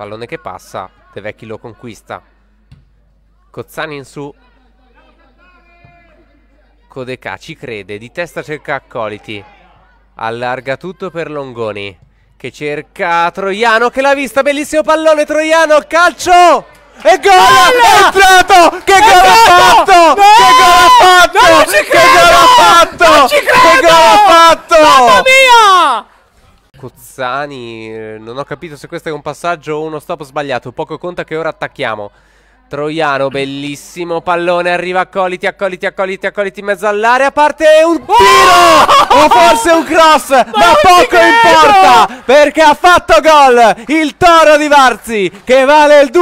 Pallone che passa, De Vecchi lo conquista. Cozzani in su. Codeca ci crede, di testa cerca Accoliti. Allarga tutto per Longoni, che cerca Troiano, che l'ha vista, bellissimo pallone Troiano, calcio! E gol! È entrato! Che gol ha fatto? No! Che gol ha fatto? No, che gol ha fatto? Che gol ha fatto? Mamma mia! Bersani. Non ho capito se questo è un passaggio o uno stop sbagliato. Poco conta che ora attacchiamo. Troiano, bellissimo pallone, arriva accoliti, accoliti, accoliti, accoliti in mezzo all'area, parte un oh! tiro! Oh! O forse un cross, ma, ma poco importa! Perché ha fatto gol il toro di Varzi, che vale il 2-0!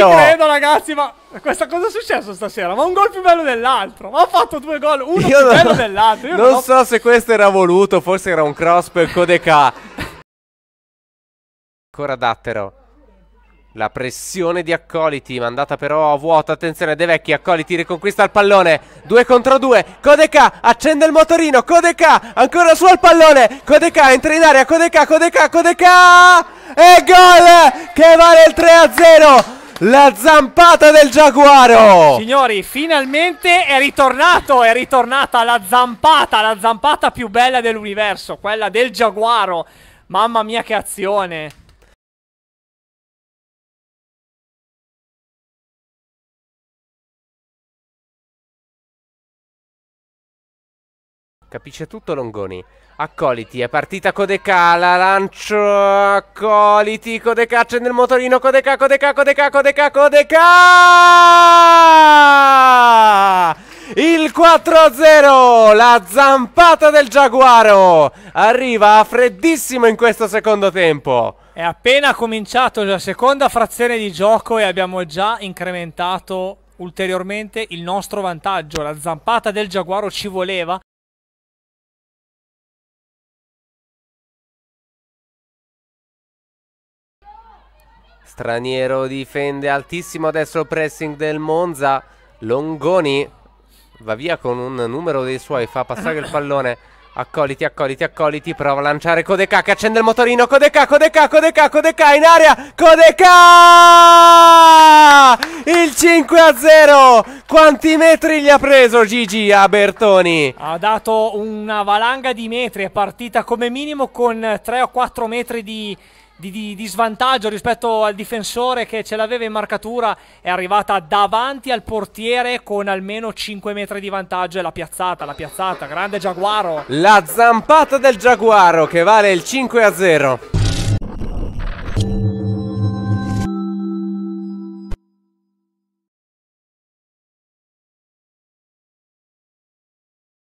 Non ci credo ragazzi, ma... Questa cosa è successo stasera? Ma un gol più bello dell'altro. Ma ha fatto due gol, uno Io più non... bello dell'altro. non, non so se questo era voluto, forse era un cross per Codeca ancora Dattero La pressione di Accoliti, mandata però a vuoto, attenzione De Vecchi, Accoliti riconquista il pallone, 2 contro 2, Kodeka accende il motorino, Kodeka ancora su al pallone, Kodeka entra in aria Kodeka, Kodeka, Kodeka e gol che vale il 3 a 0. La zampata del Giaguaro! Signori, finalmente è ritornato, è ritornata la zampata, la zampata più bella dell'universo, quella del Giaguaro. Mamma mia che azione! Capisce tutto Longoni. Accoliti, è partita Codecala, lancio, accoliti, Codeca, c'è nel motorino, Codeca, Codeca, Codeca, Codeca, Codeca! Il 4-0, la zampata del Giaguaro, arriva freddissimo in questo secondo tempo. È appena cominciato la seconda frazione di gioco e abbiamo già incrementato ulteriormente il nostro vantaggio. La zampata del Giaguaro ci voleva Straniero difende altissimo adesso il pressing del Monza. Longoni va via con un numero dei suoi, fa passare il pallone. Accoliti, accoliti, accoliti, prova a lanciare Kodeka che accende il motorino. Kodeka, Kodeka, Kodeka, Kodeka in aria. Kodeka! Il 5 a 0. Quanti metri gli ha preso Gigi a Bertoni? Ha dato una valanga di metri, è partita come minimo con 3 o 4 metri di di, di, di, svantaggio rispetto al difensore che ce l'aveva in marcatura è arrivata davanti al portiere con almeno 5 metri di vantaggio e l'ha piazzata, l'ha piazzata, grande Giaguaro la zampata del Giaguaro che vale il 5 a 0